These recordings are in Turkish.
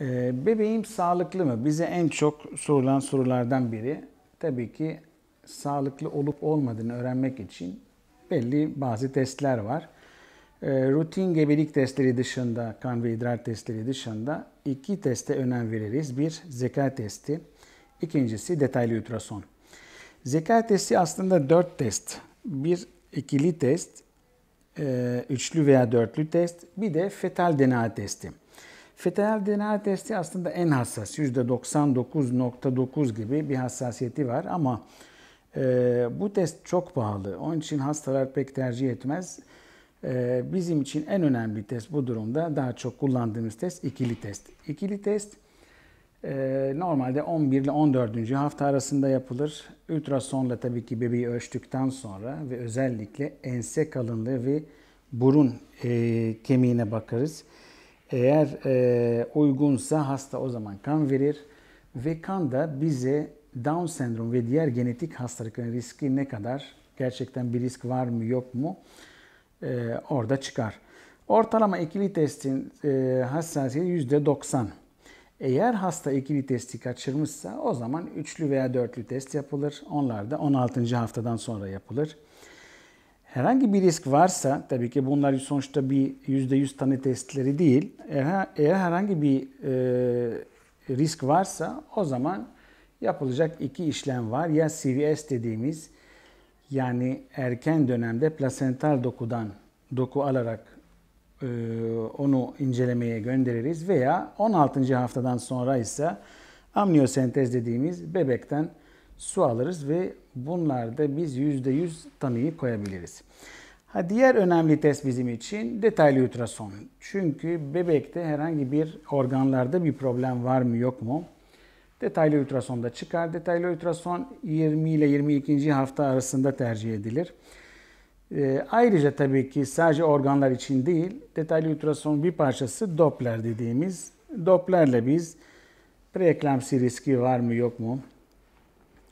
Ee, bebeğim sağlıklı mı? Bize en çok sorulan sorulardan biri. Tabii ki sağlıklı olup olmadığını öğrenmek için belli bazı testler var. Ee, rutin gebelik testleri dışında, kan ve idrar testleri dışında iki teste önem veririz. Bir zeka testi, İkincisi detaylı ultrason. Zeka testi aslında dört test. Bir ikili test, e, üçlü veya dörtlü test, bir de fetal DNA testi. Fetal DNA testi aslında en hassas. %99.9 gibi bir hassasiyeti var ama e, bu test çok pahalı. Onun için hastalar pek tercih etmez. E, bizim için en önemli test bu durumda daha çok kullandığımız test ikili test. İkili test e, normalde 11 ile 14. hafta arasında yapılır. Ultrasonla tabii ki bebeği ölçtükten sonra ve özellikle ense kalınlığı ve burun e, kemiğine bakarız. Eğer e, uygunsa hasta o zaman kan verir ve kan da bize Down sendrom ve diğer genetik hastalıkların riski ne kadar, gerçekten bir risk var mı yok mu e, orada çıkar. Ortalama ikili testin e, hassasiyeti %90. Eğer hasta ikili testi kaçırmışsa o zaman üçlü veya dörtlü test yapılır. Onlar da 16. haftadan sonra yapılır. Herhangi bir risk varsa tabii ki bunlar sonuçta bir %100 tanı testleri değil. Eğer, herhangi bir e, risk varsa o zaman yapılacak iki işlem var. Ya CVS dediğimiz yani erken dönemde plasental dokudan doku alarak e, onu incelemeye göndeririz veya 16. haftadan sonra ise amniyosentez dediğimiz bebekten su alırız ve bunlarda biz %100 tanıyı koyabiliriz. Ha, diğer önemli test bizim için detaylı ultrason. Çünkü bebekte herhangi bir organlarda bir problem var mı yok mu? Detaylı ultrasonda çıkar. Detaylı ultrason 20 ile 22. hafta arasında tercih edilir. E, ayrıca tabii ki sadece organlar için değil, detaylı ultrason bir parçası Doppler dediğimiz. Doppler'le biz preeklamsi riski var mı yok mu?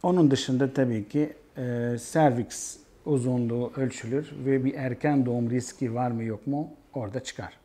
Onun dışında tabii ki e, serviks uzunluğu ölçülür ve bir erken doğum riski var mı yok mu orada çıkar.